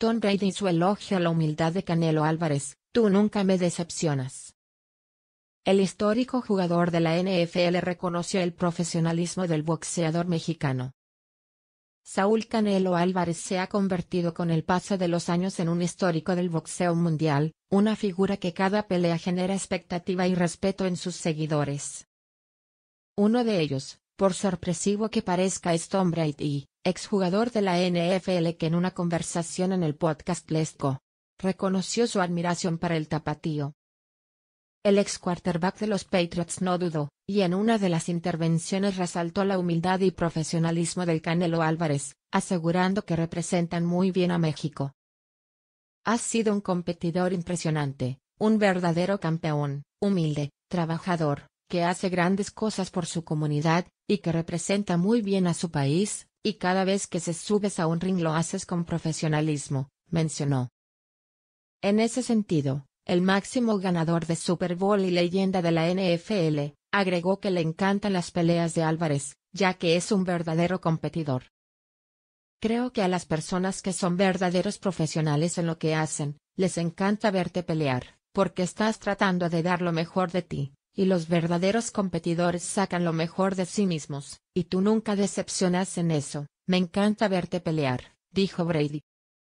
Tom Brady y su elogio a la humildad de Canelo Álvarez, tú nunca me decepcionas. El histórico jugador de la NFL reconoció el profesionalismo del boxeador mexicano. Saúl Canelo Álvarez se ha convertido con el paso de los años en un histórico del boxeo mundial, una figura que cada pelea genera expectativa y respeto en sus seguidores. Uno de ellos, por sorpresivo que parezca, es Tom Brady exjugador de la NFL que en una conversación en el podcast Lesco, reconoció su admiración para el tapatío. El ex quarterback de los Patriots no dudó, y en una de las intervenciones resaltó la humildad y profesionalismo del Canelo Álvarez, asegurando que representan muy bien a México. Ha sido un competidor impresionante, un verdadero campeón, humilde, trabajador, que hace grandes cosas por su comunidad, y que representa muy bien a su país, y cada vez que se subes a un ring lo haces con profesionalismo, mencionó. En ese sentido, el máximo ganador de Super Bowl y leyenda de la NFL, agregó que le encantan las peleas de Álvarez, ya que es un verdadero competidor. Creo que a las personas que son verdaderos profesionales en lo que hacen, les encanta verte pelear, porque estás tratando de dar lo mejor de ti y los verdaderos competidores sacan lo mejor de sí mismos, y tú nunca decepcionas en eso, me encanta verte pelear, dijo Brady.